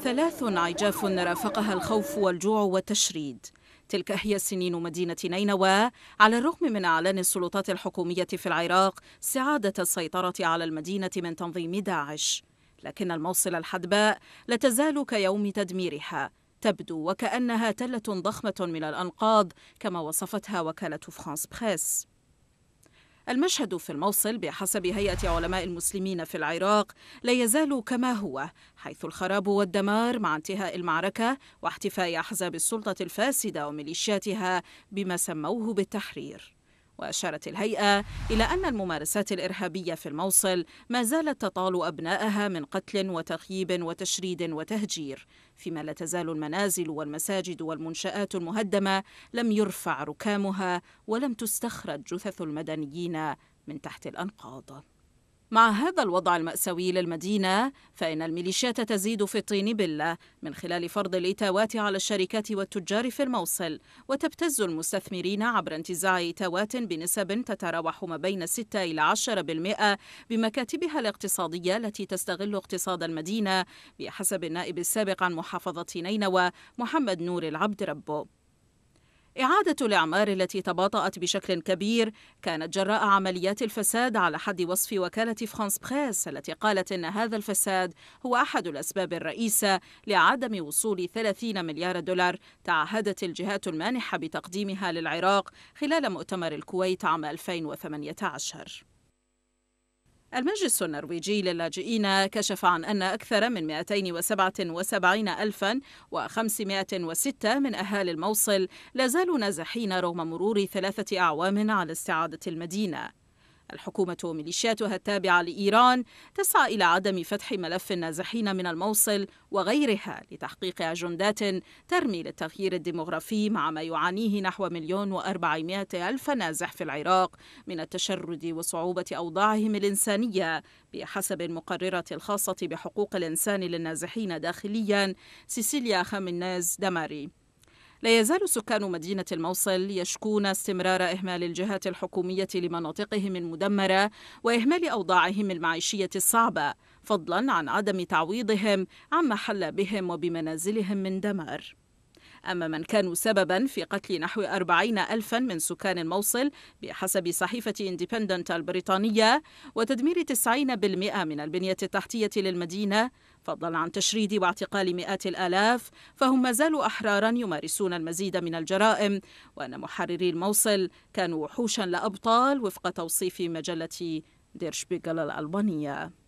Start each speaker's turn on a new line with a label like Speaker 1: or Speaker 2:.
Speaker 1: ثلاث عجاف رافقها الخوف والجوع والتشريد تلك هي سنين مدينة نينوى على الرغم من أعلان السلطات الحكومية في العراق استعادة السيطرة على المدينة من تنظيم داعش لكن الموصل الحدباء لا تزال كيوم تدميرها تبدو وكأنها تلة ضخمة من الأنقاض كما وصفتها وكالة فرانس بريس المشهد في الموصل بحسب هيئة علماء المسلمين في العراق لا يزال كما هو حيث الخراب والدمار مع انتهاء المعركة واحتفاء أحزاب السلطة الفاسدة وميليشياتها بما سموه بالتحرير وأشارت الهيئة إلى أن الممارسات الإرهابية في الموصل ما زالت تطال أبنائها من قتل وتخييب وتشريد وتهجير فيما لا تزال المنازل والمساجد والمنشآت المهدمة لم يرفع ركامها ولم تستخرج جثث المدنيين من تحت الأنقاض مع هذا الوضع المأساوي للمدينة فإن الميليشيات تزيد في الطين بلة من خلال فرض الإتاوات على الشركات والتجار في الموصل وتبتز المستثمرين عبر انتزاع إتاوات بنسب تتراوح ما بين 6 إلى 10% بمكاتبها الاقتصادية التي تستغل اقتصاد المدينة بحسب النائب السابق عن محافظة نينوى محمد نور العبد ربه إعادة الإعمار التي تباطأت بشكل كبير كانت جراء عمليات الفساد على حد وصف وكالة فرانس بريس التي قالت إن هذا الفساد هو أحد الأسباب الرئيسة لعدم وصول 30 مليار دولار تعهدت الجهات المانحة بتقديمها للعراق خلال مؤتمر الكويت عام 2018 المجلس النرويجي للاجئين كشف عن أن أكثر من 277 ألفا و506 من أهالي الموصل لا زالوا نازحين رغم مرور ثلاثة أعوام على استعادة المدينة الحكومة وميليشياتها التابعة لإيران تسعى إلى عدم فتح ملف النازحين من الموصل وغيرها لتحقيق أجندات ترمي للتغيير الديمغرافي مع ما يعانيه نحو مليون وأربعمائة ألف نازح في العراق من التشرد وصعوبة أوضاعهم الإنسانية بحسب المقررة الخاصة بحقوق الإنسان للنازحين داخليا سيسيليا خامناز دماري لا يزال سكان مدينة الموصل يشكون استمرار إهمال الجهات الحكومية لمناطقهم المدمرة وإهمال أوضاعهم المعيشية الصعبة فضلا عن عدم تعويضهم عما حل بهم وبمنازلهم من دمار أما من كانوا سببا في قتل نحو أربعين ألفا من سكان الموصل بحسب صحيفة اندبندنت البريطانية وتدمير تسعين بالمئة من البنية التحتية للمدينة فضلا عن تشريد واعتقال مئات الآلاف فهم ما زالوا أحرارا يمارسون المزيد من الجرائم وأن محرري الموصل كانوا وحوشا لأبطال وفق توصيف مجلة ديرشبيغل الألبانية